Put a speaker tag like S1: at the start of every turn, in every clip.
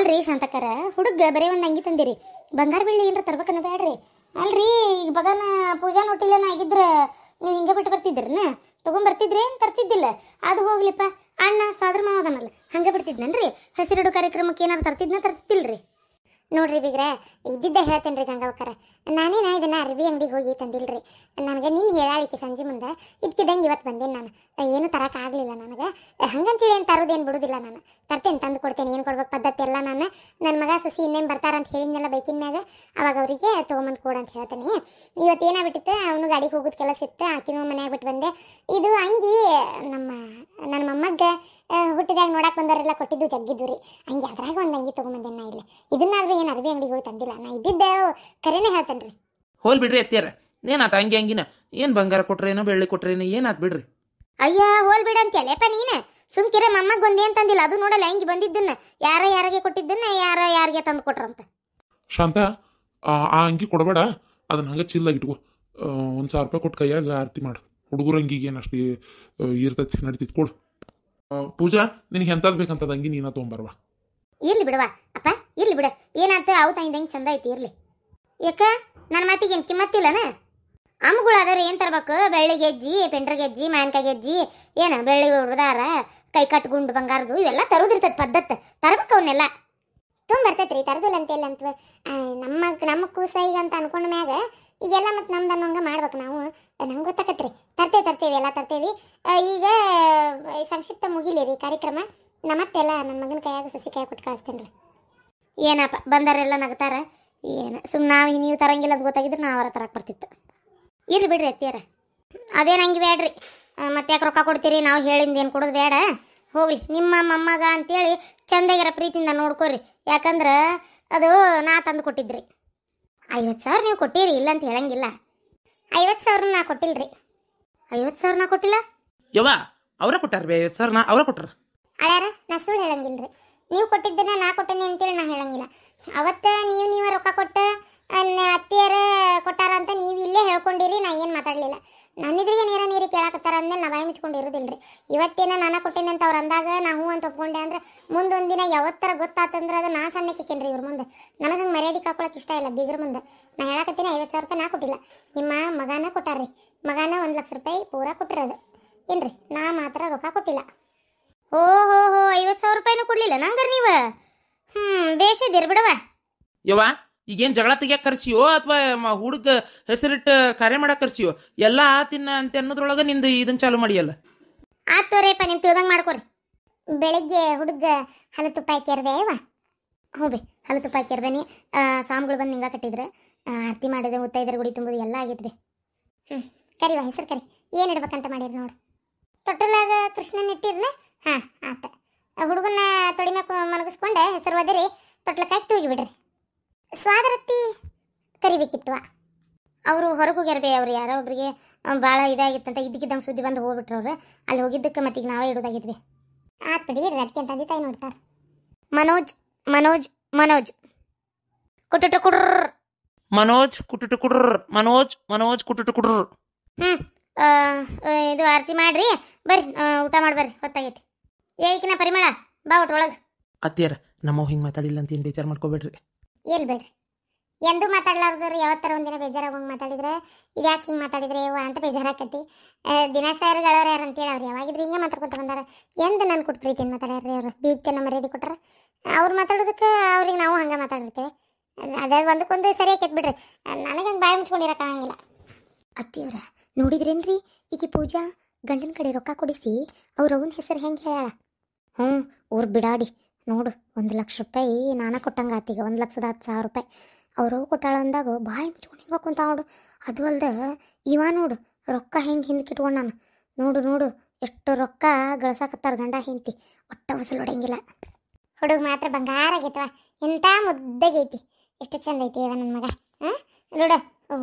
S1: ಅಲ್ರಿ ಶಾಂತಕರ ಹುಡುಗ ಬರೀ ಒಂದು ಅಂಗಿ ತಂದಿರಿ ಬಂಗಾರ ಬೆಳ್ಳಿ ಏನಾರ ತರ್ಬೇಕನ್ನ ಬೇಡ್ರಿ ಅಲ್ರಿ ಈಗ ಬಗನ ಪೂಜಾ ನೋಟಿಲ್ಲನ ಆಗಿದ್ರೆ ನೀವು ಹಿಂಗೆ ಬಿಟ್ಟು ಬರ್ತಿದ್ರನ ತೊಗೊಂಬರ್ತಿದ್ರಿ ಏನು ತರ್ತಿದ್ದಿಲ್ಲ ಅದು ಹೋಗ್ಲಿಪ್ಪ ಅಣ್ಣ ಸ್ವಾದ್ರ ಅದನಲ್ಲ ಹಂಗೆ ಬಿಡ್ತಿದ್ನನ್ರಿ ಹಸಿರಿಡು ಕಾರ್ಯಕ್ರಮಕ್ಕೆ ಏನಾರು ತರ್ತಿದ್ನ ತರ್ತಿಲ್ರಿ ನೋಡ್ರಿ ಬೀಗ್ರೆ ಇದ್ದಿದ್ದ ಹೇಳ್ತೇನೆ ರೀ ಗಂಗಾವಕ್ಕರ ನಾನೇನ ಇದನ್ನ ಅರ್ಬಿ ಅಂಗಡಿಗೆ ಹೋಗಿ ತಂದಿಲ್ರಿ ನನಗೆ ನಿನ್ನ ಹೇಳಾಳಿಕೆ ಸಂಜೆ ಮುಂದೆ ಇದ್ಕಿದಂಗೆ ಇವತ್ತು ಬಂದೇನೆ ನಾನು ಏನು ಆಗಲಿಲ್ಲ ನನಗೆ ಹಂಗಂತೇಳಿ ಏನು ತರೋದೇನು ಬಿಡುದಿಲ್ಲ ನಾನು ತರ್ತೇನೆ ತಂದು ಕೊಡ್ತೇನೆ ಏನು ಕೊಡ್ಬೇಕು ಪದ್ಧತಿ ಎಲ್ಲ ನಾನು ನನ್ನ ಮಗ ಸುಸಿ ಇನ್ನೇನು ಅಂತ ಹೇಳಿದ್ನಲ್ಲ ಬೈಕಿನ ಮ್ಯಾಗ ಅವಾಗ ಅವರಿಗೆ ತೊಗೊಂಬಂದು ಕೊಡು ಅಂತ ಹೇಳ್ತೇನೆ ಇವತ್ತು ಏನಾಗ್ಬಿಟ್ಟಿತ್ತು ಅವನು ಗಾಡಿಗೆ ಹೋಗೋದು ಕೆಲಸ ಇತ್ತು ಆಕಿನೂ ಮನೆಯಾಗ ಬಿಟ್ಟು ಬಂದೆ ಇದು ಅಂಗಿ ನಮ್ಮ ನನ್ನ ಮೊಮ್ಮಗ್ಗೆ ಹುಟ್ಟಿದಾಗ ನೋಡಕ್ ಬಂದವರೆಲ್ಲ ಕೊಟ್ಟಿದ್ದು ಜಗ್ಗಿದ್ದು ರೀ ಹಂಗೆ ಅದ್ರಾಗ ಒಂದು ಅಂಗಿ ತೊಗೊಂಬಂದೆ ನಾ ಇಲ್ಲಿ ಇದನ್ನಾದ್ರೂ ಏನು ಅರ್ಬಿ ಅಂಗಡಿಗೆ ಹೋಗಿ ತಂದಿಲ್ಲ ನಾ ಇದ್ದಿದ್ದೆ ಕರೆನೇ ಹೇಳ್ತೇನೆ ರೀ
S2: ಹೋಲ್ ಬಿಡ್ರಿ ಅತ್ತಿಯರ ಏನಾತ ಅಂಗಿ ಅಂಗಿನ ಏನು ಬಂಗಾರ ಕೊಟ್ರೇನೋ ಬೆಳ್ಳಿ ಕೊಟ್ರೇನೋ ಏನಾತ್ ಬಿಡ್ರಿ
S1: ಅಯ್ಯ ಹೋಲ್ ಬಿಡ ಬಿಡಂತೇಳಪ್ಪ ನೀನು ಸುಮ್ಕಿರ ಮಮ್ಮಗ್ ಒಂದೇನ್ ತಂದಿಲ್ಲ ಅದು ನೋಡಲ್ಲ ಅಂಗಿ ಬಂದಿದ್ದನ್ನ ಯಾರ ಯಾರಿಗೆ ಕೊಟ್ಟಿದ್ದನ್ನ ಯಾರ ಯಾರಿಗೆ ತಂದು ಕೊಟ್ರಂತ
S3: ಶಾಂತ ಆ ಅಂಗಿ ಕೊಡಬೇಡ ಅದನ್ನ ಹಂಗೆ ಚಿಲ್ಲಾಗಿ ಇಟ್ಕೋ ಒಂದು ಸಾವಿರ ರೂಪಾಯಿ ಕೊಟ್ಟು ಕೈಯಾಗ ಆರತಿ ಮಾಡು ಹುಡುಗರ ಅಂಗಿಗೆ ಏನಷ್ಟು ಇರ್ತೈತಿ ನಡೀತೈತಿ ಕೊಡು ಪೂಜಾ ನಿನಗೆ ಎಂತದ್ ಬೇಕಂತದ ಅಂಗಿ ನೀನ ತೊಗೊಂಬರ್ವಾ
S1: ಇರ್ಲಿ ಬಿಡವಾ ಅಪ್ಪ ಇರ್ಲಿ ಬಿಡ ಏನಂತ ಅವು ತಾಯಿಂದ ಹೆಂಗ್ ಚಂದ ಐತಿ ಇರ್ಲಿ ಯಾಕ ನನ್ನ ಮಾತಿಗೆ ಏನು ಕಿಮ್ಮತ್ತಿಲ್ಲನ ಅಮ್ಮಗಳು ಆದವ್ರು ಏನು ತರಬೇಕು ಬೆಳ್ಳಿ ಗೆಜ್ಜಿ ಪೆಂಡ್ರ ಗೆಜ್ಜಿ ಮಾನ್ಕಾಯಿ ಗೆಜ್ಜಿ ಏನ ಬೆಳ್ಳಿ ಹುಡ್ದಾರ ಕೈ ಕಟ್ಗುಂಡು ಬಂಗಾರದು ಇವೆಲ್ಲ ತರುದಿರ್ತದ ಪದ್ಧತಿ ತರ್ಬೇಕು ಅವನ್ನೆಲ್ಲ ತುಂಬ ಬರ್ತೈತ್ರಿ ತರದಿಲ್ಲ ಅಂತ ಇಲ್ಲ ಅಂತ ನಮ್ಮ ನಮ್ಮ ಕೂಸ ಈಗ ಅಂತ ಅನ್ಕೊಂಡ ಮ್ಯಾಗ ಈಗೆಲ್ಲ ಮತ್ತೆ ನಮ್ದು ಅನ್ನೋಂಗೆ ಮಾಡ್ಬೇಕು ನಾವು ನಂಗೆ ಗೊತ್ತಾಕತ್ರಿ ತರ್ತೇವೆ ತರ್ತೇವೆ ಎಲ್ಲ ತರ್ತೇವೆ ಈಗ ಸಂಕ್ಷಿಪ್ತ ಮುಗಿಲಿ ರೀ ಕಾರ್ಯಕ್ರಮ ನಮ್ಮತ್ತೆಲ್ಲ ನನ್ನ ಮಗನ ಕೈಯಾಗ ಸುಸಿ ಕೈ ಕೊಟ್ಟು ಕಳಿಸ್ತೇನೆ ರೀ ಏನಪ್ಪ ಬಂದರೆಲ್ಲ ನಗ್ತಾರ ಏನು ಸುಮ್ ನಾವು ನೀವು ತರಂಗಿಲ್ಲ ಅದು ಗೊತ್ತಾಗಿದ್ರೆ ನಾವು ಅವರ ತರಕ್ಕೆ ಬರ್ತಿತ್ತು ಇರ್ರಿ ಬಿಡ್ರಿ ಅತ್ತಿಯರ ಅದೇನು ಹಂಗೆ ಬೇಡ್ರಿ ಮತ್ತೆ ಯಾಕೆ ರೊಕ್ಕ ಕೊಡ್ತೀರಿ ನಾವು ಹೇಳಿಂದ ಏನು ಕೊಡೋದು ಬೇಡ ಹೋಗ್ರಿ ನಿಮ್ಮ ಮೊಮ್ಮಗ ಅಂತೇಳಿ ಚಂದಾಗಿರೋ ಪ್ರೀತಿಯಿಂದ ನೋಡ್ಕೊರಿ ಯಾಕಂದ್ರೆ ಅದು ನಾ ತಂದು ಕೊಟ್ಟಿದ್ರಿ ಐವತ್ತು ಸಾವಿರ ನೀವು ಕೊಟ್ಟಿರಿ ಇಲ್ಲ ಅಂತ ಹೇಳಂಗಿಲ್ಲ ಐವತ್ತು ಸಾವಿರ ನಾ ಕೊಟ್ಟಿಲ್ರಿ ಐವತ್ತು ಸಾವಿರ ನಾ ಕೊಟ್ಟಿಲ್ಲ
S2: ಯವ್ವ ಅವ್ರ ಕೊಟ್ಟಾರ ರೀ ಐವತ್ತು ಸಾವಿರ ನಾ ಅವರ ಕೊಟ್ಟರು
S1: ಅಳ್ಯಾರ ನಾ ಸುಳ್ಳು ಹೇಳಂಗಿಲ್ರಿ ನೀವು ಕೊಟ್ಟಿದ್ದನ್ನ ನಾ ಕೊಟ್ಟೇನೆ ಅಂತೇಳಿ ನಾ ಹೇಳಂಗಿಲ್ಲ ಅವತ್ತೆ ನೀವು ನೀವೇ ರೊಕ್ಕ ಕೊಟ್ಟು ಅತ್ತಿಯರ ಕೊಟ್ಟಾರ ಅಂತ ನೀವು ಇಲ್ಲೇ ಹೇಳ್ಕೊಂಡಿರಿ ನಾ ಏನು ಮಾತಾಡಲಿಲ್ಲ ನನ್ನಿದ್ರಿಗೆ ನೀರ ನೀರು ಕೇಳಾಕತ್ತಾರ ಅಂದಮೇಲೆ ನಾ ಬಾಯಿ ಮುಚ್ಕೊಂಡಿರೋದಿಲ್ಲ ರೀ ಇವತ್ತೇನ ನಾನು ಕೊಟ್ಟೇನೆ ಅಂತ ಅವ್ರು ಅಂದಾಗ ನಾ ಹ್ಞೂ ಅಂತ ಒಪ್ಕೊಂಡೆ ಅಂದ್ರೆ ಮುಂದೊಂದು ದಿನ ಯಾವತ್ತರ ಗೊತ್ತಾತಂದ್ರೆ ಅದು ನಾನು ಸಣ್ಣಕ್ಕಿಕ್ಕೇನ್ರಿ ಇವ್ರ ಮುಂದೆ ನನಗೆ ಹಂಗೆ ಮರ್ಯಾದೆ ಕಳ್ಕೊಳಕ್ಕೆ ಇಷ್ಟ ಇಲ್ಲ ಬಿಗ್ರ ಮುಂದೆ ನಾ ಹೇಳಾಕತ್ತೀನಿ ಐವತ್ತು ಸಾವಿರ ರೂಪಾಯಿ ನಾ ಕೊಟ್ಟಿಲ್ಲ ನಿಮ್ಮ ಮಗನ ಕೊಟ್ಟಾರ್ರಿ ಮಗನ ಒಂದು ಲಕ್ಷ ರೂಪಾಯಿ ಪೂರಾ ಕೊಟ್ಟಿರೋದು ಏನ್ರಿ ನಾ ಮಾತ್ರ ರೊಕ್ಕ ಕೊಟ್ಟಿಲ್ಲ ಓಹೋ ಹೋ ಐವತ್ತು ಸಾವಿರ ರೂಪಾಯಿನೂ ಕೊಡ್ಲಿಲ್ಲ ನಂಗಾರ ನೀವ ಹ್ಮ್ ಬೇಷದಿರ್ ಬಿಡವ
S2: ಯವ್ವಾ ಈಗೇನ್ ಜಗಳ ತೆಗಿಯಕ್ ಕರ್ಸಿಯೋ ಅಥವಾ ಹುಡುಗ ಹೆಸರಿಟ್ಟು ಕರೆ ಮಾಡಕ್ ಕರ್ಸಿಯೋ ಎಲ್ಲಾ ತಿನ್ನ ಅಂತ ಅನ್ನೋದ್ರೊಳಗ ನಿಂದು ಇದನ್ ಚಾಲು ಮಾಡಿಯಲ್ಲ
S1: ಆತೋರೇಪ ನಿಮ್ ತಿಳ್ದಂಗ್ ಮಾಡ್ಕೊರಿ ಬೆಳಿಗ್ಗೆ ಹುಡುಗ ಹಲು ತುಪ್ಪ ಹಾಕಿರ್ದೆ ಯವ್ವ ಹ್ಞೂ ಬಿ ಹಲು ತುಪ್ಪ ಹಾಕಿರ್ದೇನಿ ಸಾಮ್ಗಳು ಬಂದು ನಿಂಗ ಕಟ್ಟಿದ್ರೆ ಆರತಿ ಮಾಡಿದೆ ಮುತ್ತೈದರ ಗುಡಿ ತುಂಬುದು ಎಲ್ಲ ಆಗಿದ್ವಿ ಬಿ ಹ್ಞೂ ಕರಿವಾ ಹೆಸರು ಕರಿ ಏನು ಇಡ್ಬೇಕಂತ ಮಾಡಿರಿ ನೋಡಿ ತೊಟ್ಟಲಾಗ ಕೃಷ್ಣನ್ ಇಟ್ಟಿರ್ನ ಹಾಂ ಆತ ಹುಡುಗನ ತೊಡಿ ಮ್ಯಾಕ ಮಲಗಿಸ್ಕೊಂಡೆ ಹೆಸರು ಒದರಿ ತೊಟ್ಲಕ್ಕಾಗಿ ತೂಗಿಬಿಡ್ರಿ ಸ್ವಾದರತ್ತಿ ಕರಿಬೇಕಿತ್ತು ಅವರು ಹೊರಗೆ ಅವ್ರು ಯಾರೋ ಒಬ್ಬರಿಗೆ ಭಾಳ ಇದಾಗಿತ್ತಂತ ಇದ್ದಕ್ಕಿದ್ದಂಗೆ ಸುದ್ದಿ ಬಂದು ಹೋಗ್ಬಿಟ್ರು ಅವ್ರು ಅಲ್ಲಿ ಹೋಗಿದ್ದಕ್ಕೆ ಮತ್ತೀಗ ನಾವೇ ಇಡೋದಾಗಿದ್ವಿ ಆತ್ ಬಿಡಿ ಅದಕ್ಕೆ ತಾಯಿ ನೋಡ್ತಾರೆ ಮನೋಜ್ ಮನೋಜ್ ಮನೋಜ್ ಕುಟುಟ ಕುಡ್ರ
S2: ಮನೋಜ್ ಕುಟುಟ ಕುಡ್ರ ಮನೋಜ್ ಮನೋಜ್ ಕುಟುಟ ಕುಡ್ರ
S1: ಹ್ಞೂ ಇದು ಆರತಿ ಮಾಡ್ರಿ ಬರ್ರಿ ಊಟ ಮಾಡಿ ಬರ್ರಿ ಹೊತ್ತಾಗೈತಿ ಏಕಿನ ಪರಿಮಳ ಬಾ ಒಟ್ರೊಳಗೆ
S2: ಅತ್ತಿಯರ ನಮ್ಮವ್ ಹಿಂಗೆ ಮಾತಾಡಿಲ್ಲ ಅಂತ ಏನು ಬೇಜಾರು ಮಾಡ್ಕೋಬೇಡ್ರಿ
S1: ಎಲ್ಲಿ ಬೇಡ್ರಿ ಎಂದೂ ಮಾತಾಡ್ಲಾರ್ದವ್ರು ಯಾವತ್ತರ ಒಂದಿನ ಬೇಜಾರಾಗಿ ಮಾತಾಡಿದ್ರೆ ಇದ್ಯಾಕೆ ಯಾಕೆ ಹಿಂಗೆ ಮಾತಾಡಿದ್ರೆ ಯವ್ವ ಅಂತ ಬೇಜಾರಾಕತಿ ದಿನ ಸಾಯರ್ಗಳವ್ರು ಯಾರು ಅಂತೇಳಿ ಅವ್ರು ಯಾವಾಗಿದ್ರು ಹಿಂಗೆ ಮಾತಾಡ್ಕೊತ ಬಂದಾರ ಎಂದು ನನ್ನ ಕೊಟ್ಟು ಪ್ರೀತಿಯನ್ನು ಮಾತಾಡ್ಯಾರ್ರಿ ಅವರು ನಮ್ಮ ಮರ್ಯಾದೆ ಕೊಟ್ಟರೆ ಅವ್ರು ಮಾತಾಡೋದಕ್ಕೆ ಅವ್ರಿಗೆ ನಾವು ಹಂಗೆ ಮಾತಾಡಿರ್ತೇವೆ ಅದೇ ಒಂದಕ್ಕೊಂದು ಸರಿ ಬಿಡ್ರಿ ನನಗೆ ಹಂಗೆ ಬಾಯಿ ಮುಚ್ಕೊಂಡಿರೋಕ್ಕಾಗಂಗಿಲ್ಲ ಅತ್ತಿಯವ್ರ ನೋಡಿದ್ರೇನ್ರಿ ಈಕೆ ಪೂಜಾ ಗಂಡನ ಕಡೆ ರೊಕ್ಕ ಕೊಡಿಸಿ ಅವ್ರ ಅವನ ಹೆಸರು ಹೆಂಗೆ ಹೇಳ ಹ್ಞೂ ಊರು ಬಿಡಾಡಿ ನೋಡು ಒಂದು ಲಕ್ಷ ರೂಪಾಯಿ ನಾನು ಕೊಟ್ಟಂಗೆ ಆತೀಗ ಒಂದು ಲಕ್ಷದ ಹತ್ತು ಸಾವಿರ ರೂಪಾಯಿ ಅವರು ಕೊಟ್ಟಾಳ ಅಂದಾಗ ಬಾಯ್ ಮುಚ್ಕೊಂಡು ಹಿಂಗೆ ಕುಂತ ನೋಡು ಅದು ಅಲ್ಲದೆ ಇವ ನೋಡು ರೊಕ್ಕ ಹೆಂಗೆ ಹಿಂದಕ್ಕೆ ಇಟ್ಕೊಂಡು ನಾನು ನೋಡು ನೋಡು ಎಷ್ಟು ರೊಕ್ಕ ಗಳಿಸಾಕತ್ತಾರ ಗಂಡ ಹಿಂತಿ ಒಟ್ಟ ಉಸಿಲು ಹೊಡಂಗಿಲ್ಲ ಹುಡುಗ ಮಾತ್ರ ಬಂಗಾರ ಆಗೈತವ ಇಂಥ ಮುದ್ದೆಗೈತಿ ಎಷ್ಟು ಚಂದ ಐತಿ ಇವ ನನ್ನ ಮಗ ಹಾಂ ನೋಡು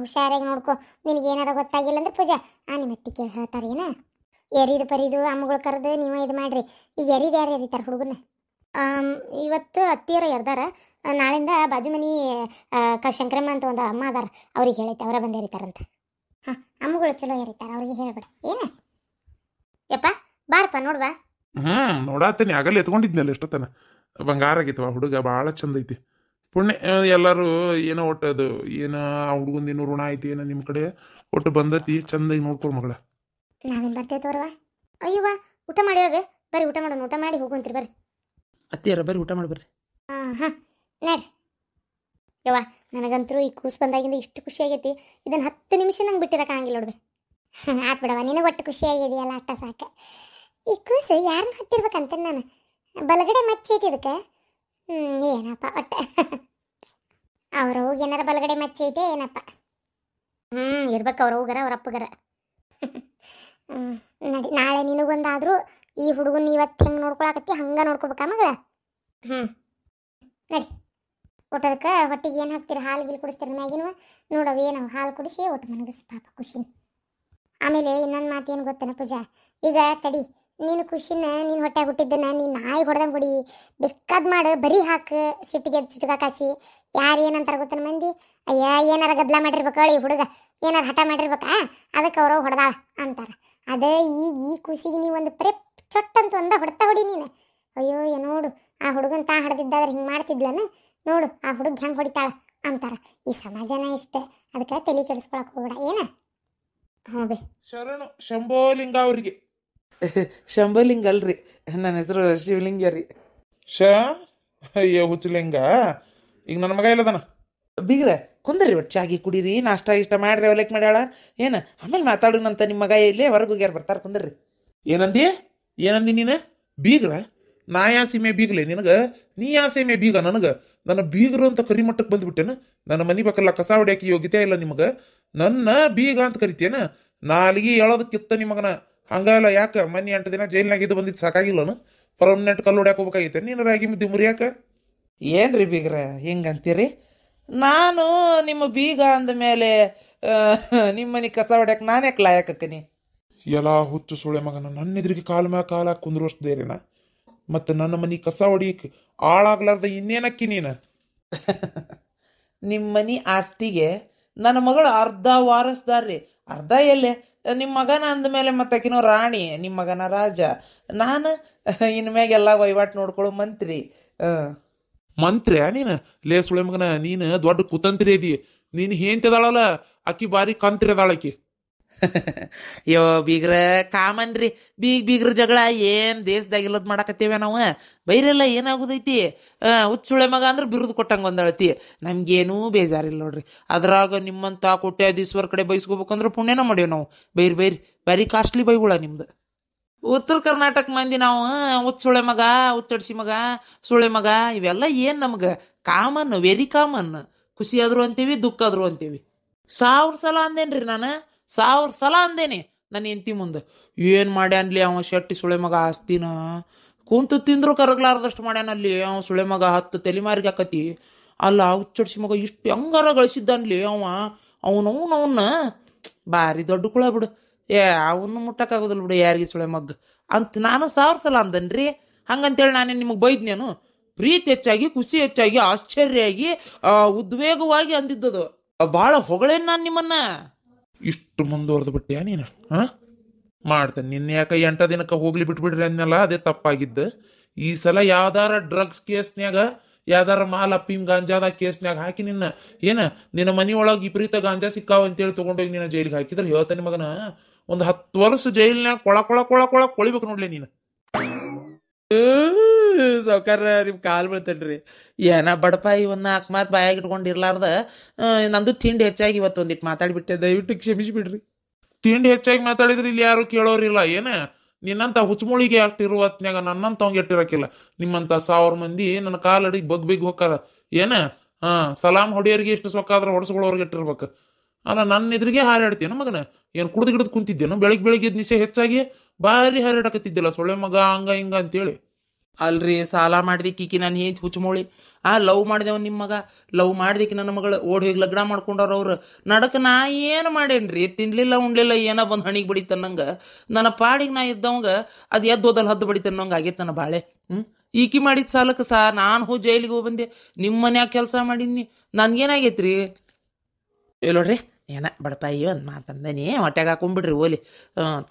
S1: ಹುಷಾರಾಗಿ ನೋಡ್ಕೊ ನಿನಗೇನಾರ ಗೊತ್ತಾಗಿಲ್ಲ ಅಂದ್ರೆ ಪೂಜಾ ಆ ನಿಮ್ಮ ಅತ್ತಿ ಕೇಳಿ ಹೇಳ್ತಾರೆ ಎರಿದು ಪರಿದು ಅಮ್ಮಗಳು ಕರೆದು ನೀವು ಇದು ಮಾಡ್ರಿ ಈಗ ಎರಿದು ಯಾರು ಎರಿತಾರೆ ಹುಡುಗನ ಇವತ್ತು ಅತ್ತಿಯರ ಎರ್ದಾರ ನಾಳಿಂದ ಬಾಜು ಮನಿ ಕ ಶಂಕರಮ್ಮ ಅಂತ ಒಂದು ಅಮ್ಮ ಅದಾರ ಅವ್ರಿಗೆ ಹೇಳೈತೆ ಅವರ ಬಂದು ಎರಿತಾರಂತ ಹಾಂ ಅಮ್ಮಗಳು ಚಲೋ ಎರಿತಾರೆ ಅವ್ರಿಗೆ ಹೇಳ್ಬಿಡ ಏನ ಯಪ್ಪ ಬಾರಪ್ಪ ನೋಡ್ವಾ
S3: ಹ್ಞೂ ನೋಡಾತೀನಿ ಆಗಲ್ಲಿ ಎತ್ಕೊಂಡಿದ್ನಲ್ಲ ಎಷ್ಟೊತ್ತನ ಬಂಗಾರ ಆಗಿತ್ತು ಹುಡುಗ ಭಾಳ ಚಂದ ಐತಿ ಪುಣ್ಯ ಎಲ್ಲರೂ ಏನೋ ಒಟ್ಟು ಅದು ಏನೋ ಆ ಹುಡುಗಂದು ಏನೋ ಋಣ ಐತಿ ಏನೋ ನಿಮ್ಮ ಕಡೆ ಒಟ್ಟು ಬಂದತಿ ಚಂದಾಗಿ ನೋಡ್ಕೊಳ್ ಮಗಳ
S1: ನಾವೇನು ಬರ್ತೇವೆ ತೋರವ ಅಯ್ಯವ್ವ ಊಟ ಮಾಡಿವಾಗ ಬರೀ ಊಟ ಮಾಡೋಣ ಊಟ ಮಾಡಿ ಹೋಗುವಂತ್ರಿ ಬರ್ರಿ ಅತ್ತಿಯರ ಬರ್ರಿ ಊಟ ಮಾಡಿ ಬರ್ರಿ ಹಾಂ ಹಾಂ ನಡ್ರಿ ಯವ್ವ ನನಗಂತರೂ ಈ ಕೂಸು ಬಂದಾಗಿಂದ ಇಷ್ಟು ಖುಷಿ ಆಗೈತಿ ಇದನ್ನು ಹತ್ತು ನಿಮಿಷ ನಂಗೆ ಬಿಟ್ಟಿರೋಕ್ಕಾಗಿಲ್ಲ ನೋಡ್ಬೆ ಆತ್ ಬಿಡವ ನಿನಗೆ ಒಟ್ಟು ಖುಷಿ ಆಗಿದೆಯಲ್ಲ ಅಟ್ಟ ಸಾಕ ಈ ಕೂಸು ಯಾರನ್ನ ಹತ್ತಿರ್ಬೇಕಂತ ನಾನು ಬಲಗಡೆ ಮಚ್ಚೈತಿ ಇದಕ್ಕೆ ಹ್ಞೂ ಏನಪ್ಪ ಒಟ್ಟ ಅವ್ರ ಹೋಗಿ ಏನಾರ ಬಲಗಡೆ ಮಚ್ಚೈತೆ ಏನಪ್ಪ ಹ್ಞೂ ಇರ್ಬೇಕು ಅವ್ರ ಹೋಗರ ಅವ್ರ ಅಪ್ಪಗರ ನಡಿ ನಾಳೆ ನಿನಗೊಂದಾದರೂ ಈ ಹುಡುಗನ ಇವತ್ತು ಹೆಂಗೆ ನೋಡ್ಕೊಳಕತ್ತಿ ಹಂಗೆ ನೋಡ್ಕೊಬೇಕ ಮಗಳ ಹ್ಞೂ ನಡಿ ಊಟದಕ್ಕೆ ಹೊಟ್ಟಿಗೆ ಏನು ಹಾಕ್ತೀರಿ ಹಾಲು ಗಿಲ್ ಕುಡಿಸ್ತೀರಿ ಮ್ಯಾಗಿನವ ನೋಡವ್ ಏನು ಹಾಲು ಕುಡಿಸಿ ಒಟ್ಟು ಮನಗಿಸ್ ಪಾಪ ಖುಷಿನ ಆಮೇಲೆ ಇನ್ನೊಂದು ಮಾತು ಏನು ಗೊತ್ತೇನ ಪೂಜಾ ಈಗ ತಡಿ ನೀನು ಖುಷಿನ ನೀನು ಹೊಟ್ಟೆ ಹುಟ್ಟಿದ್ದನ್ನ ನೀನು ನಾಯಿ ಹೊಡೆದಂಗೆ ಹೊಡಿ ಬೆಕ್ಕದ್ ಮಾಡು ಬರೀ ಹಾಕು ಸಿಟ್ಟಿಗೆ ಸಿಟ್ಟಿಗೆ ಕಾಸಿ ಯಾರು ಏನಂತಾರ ಗೊತ್ತನ ಮಂದಿ ಅಯ್ಯ ಏನಾರ ಗದ್ಲ ಮಾಡಿರ್ಬೇಕು ಈ ಹುಡುಗ ಏನಾರ ಹಠ ಮಾಡಿರ್ಬೇಕಾ ಅದಕ್ಕೆ ಅವರು ಹೊಡೆದಾಳ ಅಂತಾರೆ ಅದೇ ಈಗ ಈ ಕೂಸಿಗೆ ನೀವು ಒಂದು ಪ್ರೆಪ್ ಚೊಟ್ಟಂತ ಅಂತ ಒಂದ ಹೊಡ್ತಾ ಹೊಡಿ ನೀನು ಅಯ್ಯೋ ಏ ನೋಡು ಆ ಹುಡುಗನ ತಾ ಹಡ್ದಿದ್ದಾದ್ರೆ ಹಿಂಗೆ ಮಾಡ್ತಿದ್ಲನ ನೋಡು ಆ ಹುಡುಗ ಹೆಂಗೆ ಹೊಡಿತಾಳ ಅಂತಾರ ಈ ಸಮಾಜನ ಇಷ್ಟೇ ಅದಕ್ಕೆ ತಲೆ ಕೆಡಿಸ್ಕೊಳಕ್ ಹೋಗ್ಬೇಡ ಏನ ಹ್ಞೂ ಬೇ ಶರಣು ಶಂಭೋಲಿಂಗ ಅವ್ರಿಗೆ
S3: ಶಂಭೋಲಿಂಗ ಅಲ್ರಿ ನನ್ನ ಹೆಸರು ಶಿವಲಿಂಗ ರೀ ಶ
S2: ಅಯ್ಯೋ ಹುಚ್ಚಲಿಂಗ ಈಗ ನನ್ನ ಮಗ ಇಲ್ಲದನ ಬೀಗ್ರ ಕುಂದ್ರಿ ಒಟ್ಟು ಚಾಗಿ ಕುಡೀರಿ ನಾಷ್ಟ ಇಷ್ಟ ಮಾಡ್ರಿ ಅವಲೇಕ್ ಮಾಡ್ಯಾಳ ಏನು ಆಮೇಲೆ ಮಾತಾಡೋಣಂತ ನಿಮ್ಮ ಮಗ ಇಲ್ಲೇ ಹೊರಗೆ ಹೋಗ್ಯಾರ ಬರ್ತಾರೆ ಕುಂದ್ರಿ
S3: ಏನಂದಿ ಏನಂದಿ ನೀನು ಬೀಗ್ರ ನಾ ಯಾ ಸೀಮೆ ಬೀಗ್ಲೆ ನಿನಗೆ ನೀ ಯಾ ಸೀಮೆ ಬೀಗ ನನಗೆ ನನ್ನ ಬೀಗರು ಅಂತ ಕರಿಮಟ್ಟಕ್ಕೆ ಮಟ್ಟಕ್ಕೆ ಬಂದ್ಬಿಟ್ಟೇನು ನನ್ನ ಮನೆ ಬೇಕಲ್ಲ ಕಸ ಹೊಡ್ಯಾಕಿ ಯೋಗ್ಯತೆ ಇಲ್ಲ ನಿಮಗೆ ನನ್ನ ಬೀಗ ಅಂತ ಕರಿತೇನ ನಾಲ್ಗಿ ಹೇಳೋದಕ್ಕಿತ್ತ ನಿಮಗನ ಹಂಗಲ್ಲ ಯಾಕೆ ಮನೆ ಎಂಟು ದಿನ ಇದು ಬಂದಿದ್ದು ಸಾಕಾಗಿಲ್ಲನು ಪರ್ಮನೆಂಟ್ ಕಲ್ಲು ಹೊಡ್ಯಾಕ ಹೋಗ್ಬೇಕಾಗಿತ್ತೆ ನೀನು ರಾಗಿ ಮುದ್ದೆ ಮುರಿಯಾಕ ಏನ್ರಿ ಬೀಗ್ರ ಹೆಂಗಂತೀರಿ
S2: ನಾನು ನಿಮ್ಮ ಬೀಗ ಅಂದ ಮೇಲೆ ನಿಮ್ಮನಿ ಕಸ ಹೊಡ್ಯಕ್ಕೆ ನಾನು ಯಾಕೆ ಲಾಯಕಕ್ಕನಿ
S3: ಎಲ್ಲ ಹುಚ್ಚು ಸುಳೆ ಮಗನ ನನ್ನ ಎದುರಿಗೆ ಕಾಲ ಮ್ಯಾಗ ಕಾಲ ಕುಂದ್ರೋಷ್ಟು ಮತ್ತೆ ನನ್ನ ಮನಿ ಕಸ ಹೊಡಿಯಕ್ಕೆ ಆಳಾಗ್ಲಾರ್ದ ಇನ್ನೇನಕ್ಕಿ ನೀನು
S2: ನಿಮ್ಮ ಮನಿ ಆಸ್ತಿಗೆ ನನ್ನ ಮಗಳು ಅರ್ಧ ವಾರಸ್ದಾರ್ರಿ ಅರ್ಧ ಎಲ್ಲೇ ನಿಮ್ಮ ಮಗನ ಅಂದಮೇಲೆ ಕಿನೋ ರಾಣಿ ನಿಮ್ಮ ಮಗನ ರಾಜ ನಾನು ಇನ್ಮ್ಯಾಗೆಲ್ಲ ವಹಿವಾಟು ನೋಡ್ಕೊಳ್ಳೋ ಮಂತ್ರಿ ಹಾಂ
S3: ಮಂತ್ರಿ ನೀನು ಲೇ ಸುಳೆ ಮಗನ ನೀನು ದೊಡ್ಡ ಕುತಂತ್ರಿ ಇದಿ ನೀನು ಹೇಂತದಾಳಲ್ಲ
S2: ಅಕ್ಕಿ ಬಾರಿ ಕಂತ್ರಿ ಅದಾಳಕಿ ಯೋ ಬೀಗ್ರ ಕಾಮನ್ರಿ ಬೀಗ್ ಬೀಗ್ರ ಜಗಳ ಏನ್ ದೇಶದಾಗ ಇಲ್ಲದ್ ಮಾಡಾಕತ್ತೇವೆ ನಾವು ಬೈರೆಲ್ಲ ಏನಾಗುದೈತಿ ಹುಚ್ಚುಳೆ ಮಗ ಅಂದ್ರೆ ಬಿರುದು ಕೊಟ್ಟಂಗ ಒಂದಳತಿ ನಮ್ಗೇನೂ ಬೇಜಾರಿಲ್ಲ ನೋಡ್ರಿ ಅದ್ರಾಗ ನಿಮ್ಮಂತ ಕೊಟ್ಯಾಧೀಶ್ವರ ಕಡೆ ಬೈಸ್ಕೋಬೇಕಂದ್ರೆ ಪುಣ್ಯನ ಮಾಡೇವ್ ನಾವು ಬೈರ್ ಬೈರಿ ಬಾರಿ ಕಾಸ್ಟ್ಲಿ ಬೈಗುಳ ನಿಮ್ದು ಉತ್ತರ ಕರ್ನಾಟಕ ಮಂದಿ ನಾವು ಉಚ್ಚುಳೆ ಮಗ ಉಚ್ಚಡ್ಸಿ ಮಗ ಸುಳೆ ಮಗ ಇವೆಲ್ಲ ಏನು ನಮಗೆ ಕಾಮನ್ ವೆರಿ ಕಾಮನ್ ಖುಷಿ ಆದ್ರು ಅಂತೀವಿ ದುಃಖ ಆದ್ರು ಅಂತೀವಿ ಸಾವಿರ ಸಲ ಅಂದೇನ್ರಿ ನಾನು ಸಾವಿರ ಸಲ ಅಂದೇನಿ ನನ್ನ ಹೆಂಡತಿ ಮುಂದೆ ಏನು ಮಾಡ್ಯಾನ್ಲಿ ಅವ ಶೆಟ್ಟಿ ಸುಳೆ ಮಗ ಆಸ್ತಿನ ಕುಂತು ತಿಂದ್ರು ಕರಗ್ಲಾರ್ದಷ್ಟು ಮಾಡ್ಯಾನಲ್ಲಿ ಅವ ಸುಳೆ ಮಗ ಹತ್ತು ತಲೆಮಾರಿಗೆ ಹಾಕತಿ ಅಲ್ಲ ಹುಚ್ಚಡ್ಸಿ ಮಗ ಇಷ್ಟು ಹೆಂಗಾರ ಗಳಿಸಿದ್ದಾನ್ಲಿ ಅವ ಅವನವ್ನ ಅವನ್ನ ಭಾರಿ ದೊಡ್ಡ ಕುಳ ಬಿಡು ಏ ಅವನು ಮುಟ್ಟಕ್ಕಾಗೋದಿಲ್ಲ ಬಿಡು ಯಾರಿಗೆ ಸುಳೆ ಮಗ್ ಅಂತ ನಾನು ಸಾವಿರ ಸಲ ಅಂದನ್ರಿ ಹಂಗಂತೇಳಿ ನಾನೇನು ನಿಮಗೆ ಬೈದ್ನೇನು ಪ್ರೀತಿ ಹೆಚ್ಚಾಗಿ ಖುಷಿ ಹೆಚ್ಚಾಗಿ ಆಶ್ಚರ್ಯಾಗಿ ಉದ್ವೇಗವಾಗಿ ಅಂದಿದ್ದದು ಭಾಳ ಹೊಗಳೇನ್ ನಾನು ನಿಮ್ಮನ್ನ
S3: ಇಷ್ಟು ಮುಂದುವರೆದು ಬಿಟ್ಟೆಯಾ ನೀನು ಹಾ ಮಾಡ್ತೇನೆ ನಿನ್ನ ಯಾಕೆ ಎಂಟ ದಿನಕ್ಕೆ ಹೋಗ್ಲಿ ಬಿಟ್ಬಿಡ್ರಿ ಅನ್ನಲ್ಲ ಅದೇ ತಪ್ಪಾಗಿದ್ದು ಈ ಸಲ ಯಾವ್ದಾರ ಡ್ರಗ್ಸ್ ಕೇಸ್ನ್ಯಾಗ ಯಾವ್ದಾರ ಮಾಲ್ ಅಪ್ಪಿಮ್ ಗಾಂಜಾದ ಕೇಸ್ನ್ಯಾಗ ಹಾಕಿ ನಿನ್ನ ಏನ ನಿನ್ನ ಮನಿ ವಿಪರೀತ ಗಾಂಜಾ ಸಿಕ್ಕಾವ ಅಂತೇಳಿ ತಗೊಂಡೋಗಿ ನಿನ್ನ ಜೈಲಿಗೆ ಹಾಕಿದ್ರೆ ಹೇಳ್ತಾನೆ ಮಗನ ಒಂದು ಹತ್ತು ವರ್ಷ ಜೈಲಿನಾಗ ಕೊಳ ಕೊಳ ಕೊಳ
S2: ಕೊಳ ಕೊಳಿಬೇಕು ನೋಡ್ಲಿ ನೀನ್ ಸೌಕರ್ಯ ನಿಮ್ ಕಾಲ್ ಬೀಳ್ತೇನ್ರಿ ಏನ ಬಡಪಾಯಿ ಒಂದ್ ನಾಲ್ಕು ಮಾತು ಬಾಯಾಗಿ ಇಟ್ಕೊಂಡಿರ್ಲಾರ್ದ ನಂದು ತಿಂಡಿ ಹೆಚ್ಚಾಗಿ ಇವತ್ತು ಮಾತಾಡಿ ಮಾತಾಡ್ಬಿಟ್ಟೆ ದಯವಿಟ್ಟು ಬಿಡ್ರಿ
S3: ತಿಂಡಿ ಹೆಚ್ಚಾಗಿ ಮಾತಾಡಿದ್ರೆ ಇಲ್ಲಿ ಯಾರು ಕೇಳೋರಿಲ್ಲ ಏನ ನಿನ್ನಂತ ಹುಚ್ಚಮುಳಿಗೆ ಅಷ್ಟು ಇರುವ ನನ್ನಂತ ನಿಮ್ಮಂತ ಸಾವಿರ ಮಂದಿ ನನ್ನ ಕಾಲಡಿಗೆ ಬಗ್ ಬಿಗ್ ಹೋಗಾರ ಏನ ಹಾ ಸಲಾಂ ಹೊಡಿಯೋರಿಗೆ ಇಷ್ಟು ಸೊಕ್ಕಾದ್ರೆ ಹೊಡ್ಸ್ಕೊಳ್ಳೋರ್ಗೆ ಇಟ್ಟಿರ್ಬೇಕು ಅಲ್ಲ ನನ್ನ ಎದುರಿಗೆ ಹಾರಾಡ್ತೇನೆ ಮಗನ ಏನು ಕುಡಿದು ಗಿಡದ್ ಕುಂತಿದ್ದೇನು ಬೆಳಿಗ್ಗೆ ಬೆಳಗ್ಗೆ ನಿಶೆ ಹೆಚ್ಚಾಗಿ ಭಾರಿ
S2: ಹಾರಾಡಕತ್ತಿದ್ದಿಲ್ಲ ಸೊಳ್ಳೆ ಮಗ ಹಂಗ ಹಿಂಗ ಅಂತೇಳಿ ಅಲ್ರಿ ಸಾಲ ಕೀಕಿ ನಾನು ಏನು ಹುಚ್ಚಮೋಳಿ ಆ ಲವ್ ಮಾಡಿದೆವ್ ನಿಮ್ಮ ಮಗ ಲವ್ ಮಾಡ್ದಿಕ್ಕೆ ನನ್ನ ಮಗಳ ಓಡಿ ಹೋಗಿ ಲಗ್ನ ಮಾಡ್ಕೊಂಡವ್ರು ಅವ್ರು ನಡಕ ನಾ ಏನು ಮಾಡೇನ್ರಿ ತಿನ್ಲಿಲ್ಲ ಉಣ್ಲಿಲ್ಲ ಏನ ಬಂದು ಹಣಿಗೆ ಬಡಿತನ್ನಂಗ ನನ್ನ ಪಾಡಿಗೆ ನಾ ಇದ್ದವಂಗ ಅದು ಎದ್ದು ಓದಲ್ ಹದ್ದು ಬಡಿತನ್ನಂಗ ನಂಗೆ ಆಗೈತೆ ನನ್ನ ಬಾಳೆ ಹ್ಞೂ ಈಕಿ ಮಾಡಿದ ಸಾಲಕ್ಕೆ ಸಾ ನಾನು ಹೋಗಿ ಜೈಲಿಗೆ ಹೋಗಿ ಬಂದೆ ನಿಮ್ಮ ಮನ್ಯಾಗ ಕೆಲಸ ಮಾಡೀನಿ ನನಗೇನಾಗೈತ್ರಿ ನೋಡ್ರಿ ಏನ ಬಡಪಾಯಿ ಒಂದು ಮಾತಂದೇನಿ ಹೊಟ್ಟೆಗೆ ಹಾಕೊಂಬಿಡ್ರಿ ಓಲಿ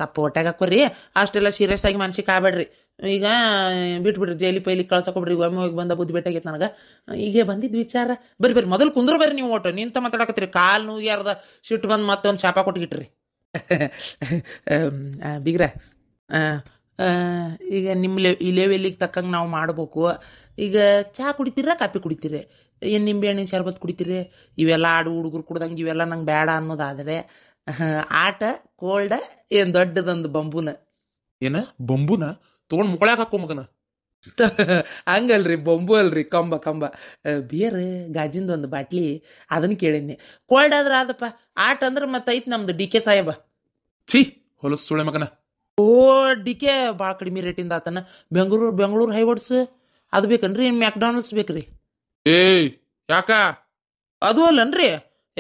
S2: ತಪ್ಪು ಹೊಟ್ಟೆಗೆ ಹಾಕೋರಿ ಅಷ್ಟೆಲ್ಲ ಸೀರಿಯಸ್ ಆಗಿ ಮನ್ಸಿಗೆ ಕಾಬೇಡ್ರಿ ಈಗ ಬಿಟ್ಬಿಡ್ರಿ ಜೈಲಿ ಪೈಲಿ ಕಳ್ಸಕೊಬಿಡ್ರಿ ಒಮ್ಮೆ ಹೋಗಿ ಬಂದ ಬುದ್ಧಿ ಬೇಕಾಗೈತೆ ನನಗೆ ಈಗ ಬಂದಿದ್ದ ವಿಚಾರ ಬರ್ರಿ ಬರ್ರಿ ಮೊದಲು ಕುಂದ್ರು ಬರ್ರಿ ನೀವು ಓಟೋ ನಿಂತ ಮಾತಾಡಕತ್ತೀರಿ ಕಾಲು ನೋವು ಅರ್ಧ ಸಿಟ್ಟು ಬಂದು ಮತ್ತೊಂದು ಶಾಪ ಕೊಟ್ಬಿಟ್ರಿ ಬಿಗ್ರ ಈಗ ನಿಮ್ಮ ಲೆ ಈ ಲೆವೆಲಿಗೆ ತಕ್ಕಂಗೆ ನಾವು ಮಾಡಬೇಕು ಈಗ ಚಹಾ ಕುಡಿತೀರ ಕಾಪಿ ಕುಡಿತೀರಿ ಏನು ನಿಂಬೆ ಹಣ್ಣಿನ ಶರ್ಬತ್ ಕುಡಿತೀರಿ ಇವೆಲ್ಲ ಆಡು ಹುಡುಗರು ಕುಡ್ದಂಗೆ ಇವೆಲ್ಲ ನಂಗೆ ಬೇಡ ಅನ್ನೋದಾದರೆ ಆಟ ಕೋಲ್ಡ ಏನು ದೊಡ್ಡದೊಂದು ಬಂಬೂನ ಏನ ಬೊಂಬುನ ತೊಗೊಂಡು ಮುಕೊಳಕ್ಕೆ ಹಾಕೋ ಮಗನ ಹಂಗಲ್ರಿ ಬೊಂಬು ಅಲ್ರಿ ಕಂಬ ಕಂಬ ಬಿಯರ್ ಗಾಜಿಂದ ಒಂದು ಬಾಟ್ಲಿ ಅದನ್ನ ಕೇಳಿದ್ನಿ ಕೋಲ್ಡ್ ಆದ್ರೆ ಆದಪ್ಪ ಆಟ ಅಂದ್ರೆ ಮತ್ತೈತ್ ನಮ್ದು ಡಿ ಕೆ ಸಾಹೇಬ ಛೀ ಹೊಲಸು ಸುಳೆ ಮಗನ ಓ ಡಿ ಕೆ ಭಾಳ ಕಡಿಮೆ ರೇಟಿಂದ ಆತನ ಬೆಂಗಳೂರು ಬೆಂಗಳೂರು ಹೈವರ್ಡ್ಸ್ ಅದು ಬೇಕನ್ರಿ ಮ್ಯಾಕ್ಡಾನಲ್ಡ್ಸ್ ಬೇಕ್ರಿ ಏಯ್ ಯಾಕ ಅದು ಅಲ್ಲನ್ರಿ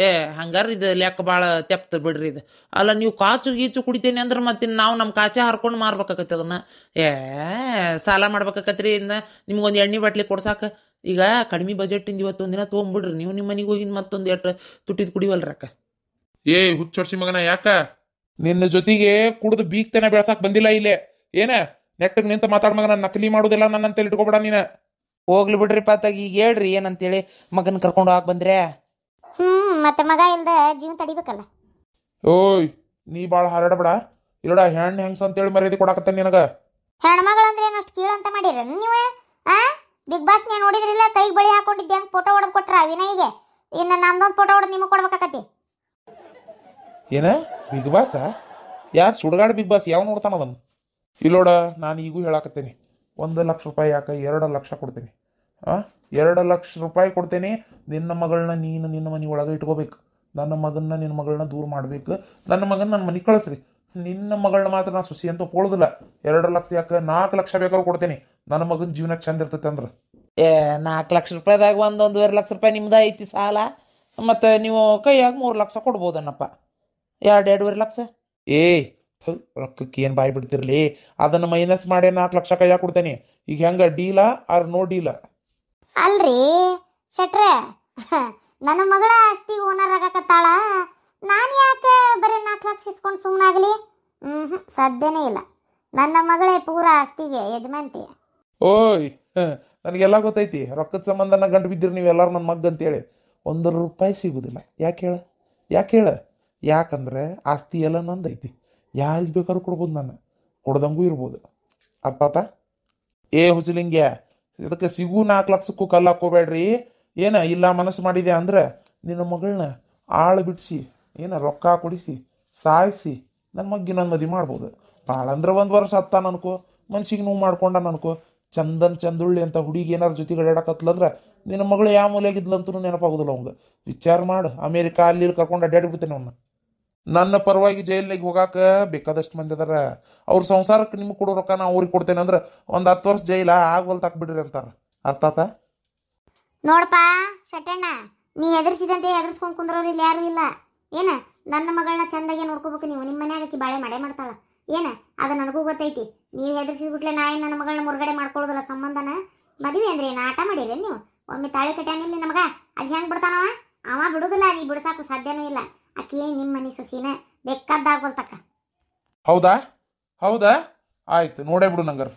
S2: ಏ ಹಂಗಾರ ಇದು ಲೆಕ್ಕ ಭಾಳ ತೆಪ್ತ ಬಿಡ್ರಿ ಇದು ಅಲ್ಲ ನೀವು ಕಾಚು ಗೀಚು ಕುಡಿತೇನೆ ಅಂದ್ರೆ ಮತ್ತೆ ನಾವು ನಮ್ಮ ಕಾಚೆ ಹರ್ಕೊಂಡು ಮಾರ್ಬೇಕಾಗತ್ತೆ ಅದನ್ನ ಏ ಸಾಲ ಮಾಡ್ಬೇಕಾಕತ್ರಿ ಇಂದ ನಿಮ್ಗೊಂದು ಎಣ್ಣೆ ಬಾಟ್ಲಿ ಕೊಡ್ಸಾಕ ಈಗ ಕಡಿಮೆ ಬಜೆಟಿಂದ ಇವತ್ತೊಂದಿನ ತೊಗೊಂಬಿಡ್ರಿ ನೀವು ನಿಮ್ಮ ಮನೆಗೆ ಹೋಗಿ ಮತ್ತೊಂದು ಕುಡಿಯವಲ್ರಿ ತುಟ್ಟಿದ್ ಕುಡಿವಲ್ರಕ್ಕ
S3: ಏ ಹುಚ್ಚೊಡ್ಸಿ ಮಗನ ಯಾಕ ನಿನ್ನ ಜೊತೆಗೆ ಕುಡಿದು ಬೀಗ್ತೇನೆ ಬೆಳಸಕ್ ಬಂದಿಲ್ಲ ಇಲ್ಲಿ ಏನೇ ನೆಟ್ಟಗ್ ನಿಂತ ಮಾತಾಡ್ಮಗ ಮಗ ನಾನು ನಕಲಿ ಮಾಡೋದಿಲ್ಲ ನನ್ನ ಅಂತ ಇಟ್ಕೊಬೇಡ ನೀನು ಹೋಗ್ಲಿ ಬಿಡ್ರಿ ಪಾತಾಗಿ ಈಗ ಹೇಳ್ರಿ ಏನಂತೇಳಿ ಮಗನ ಕರ್ಕೊಂಡು
S2: ಹೋಗಿ ಬಂದ್ರೆ
S1: ಹ್ಮ್ ಮತ್ತೆ ಮಗ ಇಲ್ದ ಜೀವನ ತಡಿಬೇಕಲ್ಲ
S3: ಓಯ್ ನೀ ಬಾಳ ಹಾರಾಡಬೇಡ ಇಲ್ಲಡ ಹೆಣ್ಣು ಹೆಂಗ್ಸ್ ಅಂತೇಳಿ ಮರ್ಯಾದೆ ಕೊಡಾಕತ್ತ ನಿನಗ
S1: ಹೆಣ್ಮಗಳಂದ್ರೆ ಏನಷ್ಟು ಕೀಳಂತ ಮಾಡಿರ ನೀವೇ ಆ ಬಿಗ್ ಬಾಸ್ ನೀ ನೋಡಿದ್ರಿಲ್ಲ ಕೈಗೆ ಬಳಿ ಹಾಕೊಂಡಿದ್ದೆ ಅಂತ ಫೋಟೋ ಹೊಡೆದು ಕೊಟ್ರ ವಿನಯ್ಗೆ ಇನ್ನ ನಂದೊಂದು ಫೋಟೋ ಹೊಡೆದು ನಿಮಗೆ ಕೊಡ್ಬೇಕಾಕತಿ
S3: ಏನ ಬಿಗ್ ಬಾಸ ಯಾ ಸುಡಗಾಡ ಬಿಗ್ ಬಾಸ್ ಯಾವ ನೋಡ್ತಾನ ಅದನ್ನು ಇಲ್ಲೋಡ ನಾನು ಈಗೂ ಹೇಳಾಕತ್ತೇನೆ ಒಂದು ಲಕ್ಷ ರೂಪಾಯಿ ಯಾಕೆ ಎರಡು ಲಕ್ಷ ಕೊಡ್ತೇನೆ ಆ ಎರಡು ಲಕ್ಷ ರೂಪಾಯಿ ಕೊಡ್ತೇನೆ ನಿನ್ನ ಮಗಳನ್ನ ನೀನು ನಿನ್ನ ಮನೆ ಒಳಗೆ ಇಟ್ಕೋಬೇಕು ನನ್ನ ಮಗನ್ನ ನಿನ್ನ ಮಗಳನ್ನ ದೂರ ಮಾಡ್ಬೇಕು ನನ್ನ ಮಗನ ನನ್ನ ಮನೆಗೆ ಕಳಿಸ್ರಿ ನಿನ್ನ ಮಗಳನ್ನ ಮಾತ್ರ ನಾನು ಸುಸಿ ಅಂತ ಒಪ್ಪೋಳುದಿಲ್ಲ ಎರಡು ಲಕ್ಷ ಯಾಕೆ ನಾಲ್ಕು ಲಕ್ಷ ಬೇಕಾದ್ರೆ ಕೊಡ್ತೇನೆ ನನ್ನ ಮಗನ ಜೀವನಕ್ಕೆ ಚಂದ ಇರ್ತೈತೆ ಅಂದ್ರೆ
S2: ಏ ನಾಲ್ಕು ಲಕ್ಷ ರೂಪಾಯಿದಾಗ ಒಂದೊಂದು ಒಂದೂವರೆ ಲಕ್ಷ ರೂಪಾಯಿ ನಿಮ್ದು ಐತಿ ಸಾಲ ಮತ್ತು ನೀವು ಕೈಯಾಗಿ ಮೂರು ಲಕ್ಷ ಕೊಡ್ಬೋದನ್ನಪ್ಪ
S3: ಎರಡು ಎರಡೂವರೆ ಲಕ್ಷ ಏ ರೊಕ್ಕಕ್ಕೆ ಏನು ಬಾಯಿ ಬಿಡ್ತಿರ್ಲಿ ಅದನ್ನು ಮೈನಸ್ ಮಾಡಿ ನಾಲ್ಕು ಲಕ್ಷ ಕೈಯಾಗ ಕೊಡ್ತೇನೆ ಈಗ ಹೆಂಗೆ ಡೀಲ ಆರ್ ನೋ ಡೀಲ
S1: ಅಲ್ರಿ ಶೆಟ್ರೆ ನನ್ನ ಮಗಳ ಆಸ್ತಿ ಓನರ್ ಆಗಕತ್ತಾಳ ನಾನು ಯಾಕೆ ಬರೀ ನಾಲ್ಕು ಲಕ್ಷ ಇಸ್ಕೊಂಡು ಸುಮ್ಮನಾಗಲಿ ಸದ್ಯನೇ ಇಲ್ಲ ನನ್ನ ಮಗಳೇ ಪೂರ ಆಸ್ತಿಗೆ ಯಜಮಾನ್ತಿ
S3: ಓಯ್ ನನಗೆಲ್ಲ ಗೊತ್ತೈತಿ ರೊಕ್ಕದ ಸಂಬಂಧನ ಗಂಟು ಬಿದ್ದಿರಿ ನೀವೆಲ್ಲರೂ ನನ್ನ ಮಗ್ ಅಂತೇಳಿ ಒಂದು ರೂಪಾಯಿ ಸಿಗುದಿಲ್ಲ ಯಾಕೆ ಹೇಳ ಯಾಕೆ ಹೇಳ ಯಾಕಂದರೆ ಆಸ್ತಿ ಎಲ್ಲ ನಂದೈತಿ ಯಾರಿಗೆ ಬೇಕಾದ್ರೂ ಕೊಡ್ಬೋದು ನಾನು ಕೊಡ್ದಂಗೂ ಇರ್ಬೋದು ಅರ್ಥಾತ ಏ ಹುಜಲಿಂಗ್ಯ ಇದಕ್ಕೆ ಸಿಗು ನಾಲ್ಕು ಲಕ್ಷಕ್ಕೂ ಕಲ್ಲು ಹಾಕೋಬೇಡ್ರಿ ಏನ ಇಲ್ಲ ಮನಸ್ಸು ಮಾಡಿದೆ ಅಂದ್ರೆ ನಿನ್ನ ಮಗಳನ್ನ ಆಳು ಬಿಡಿಸಿ ಏನ ರೊಕ್ಕ ಕೊಡಿಸಿ ಸಾಯಿಸಿ ನನ್ನ ಮಗ್ಗಿ ನನ್ನ ಮದುವೆ ಮಾಡ್ಬೋದು ಭಾಳ ಅಂದ್ರೆ ಒಂದು ವರ್ಷ ಹತ್ತ ಅನ್ಕೋ ಮನ್ಸಿಗೆ ನೋವು ಮಾಡ್ಕೊಂಡ ಅನ್ಕೋ ಚಂದನ್ ಚಂದುಳ್ಳಿ ಅಂತ ಹುಡುಗಿ ಏನಾರು ಜೊತೆ ಅಂದ್ರೆ ನಿನ್ನ ಮಗಳು ಯಾವ ಮೂಲೆಯಾಗಿದ್ಲಂತೂ ನೆನಪಾಗುದಿಲ್ಲ ಅವಂಗೆ ವಿಚಾರ ಮಾಡು ಅಮೇರಿಕಾ ಅಲ್ಲಿ ಕರ್ಕೊಂಡು ಅಡ್ಡಾಡಿಬಿಡ್ತೇನೆ ಅವನ್ನ ನನ್ನ ಪರವಾಗಿ ಜೈಲಿಗೆ ಹೋಗಾಕ ಬೇಕಾದಷ್ಟು ಮಂದಿ ಅದಾರ ಅವ್ರ ಸಂಸಾರಕ್ಕೆ ನಿಮ್ಗೆ ಕೊಡೋ ರೊಕ್ಕ ನಾ ಅವ್ರಿಗೆ ಕೊಡ್ತೇನೆ ಅಂದ್ರೆ ಒಂದು ಹತ್ತು ವರ್ಷ ಜೈಲ ಆಗ್ವಲ್ ಬಿಡ್ರಿ ಅಂತಾರ ಅರ್ಥ ಆತ
S1: ನೋಡಪ್ಪ ಶಟಣ್ಣ ನೀ ಹೆದರ್ಸಿದಂತೆ ಹೆದರ್ಸ್ಕೊಂಡು ಕುಂದ್ರವ್ರು ಇಲ್ಲಿ ಯಾರು ಇಲ್ಲ ಏನ ನನ್ನ ಮಗಳನ್ನ ಚಂದಾಗಿ ನೋಡ್ಕೋಬೇಕು ನೀವು ನಿಮ್ಮ ಮನ್ಯಾಗ ಬಾಳೆ ಮಡೆ ಮಾಡ್ತಾಳ ಏನ ಅದು ನನಗೂ ಗೊತ್ತೈತಿ ನೀವು ಹೆದರ್ಸಿದ್ಬಿಟ್ಲೆ ನಾ ಏನು ನನ್ನ ಮಗಳನ್ನ ಮುರುಗಡೆ ಮಾಡ್ಕೊಳ್ಳೋದಲ್ಲ ಸಂಬಂಧನ ಮದುವೆ ಅಂದ್ರೆ ಏನು ಆಟ ಮಾಡಿರಿ ನೀವು ಒಮ್ಮೆ ತಾಳಿ ಕಟ್ಟಾನಿಲ್ಲ ನಮಗ ಅದು ಹೆಂಗೆ ಬಿಡ್ತಾನವ ಅವ ಬಿಡುದಿಲ್ಲ ನೀ ಬಿಡ್ಸಾಕು ಸಾಧ್ಯನೂ ಇಲ್ಲ ಆಕೆ ನಿಮ್ಮ ಮನೆ ಸುಸಿನ ಬೇಕಾದ್ದಾಗೋಲ್ತಕ್ಕ
S3: ಹೌದಾ ಹೌದಾ ಆಯ್ತು ನೋಡೇ ಬಿಡು ನಂಗರು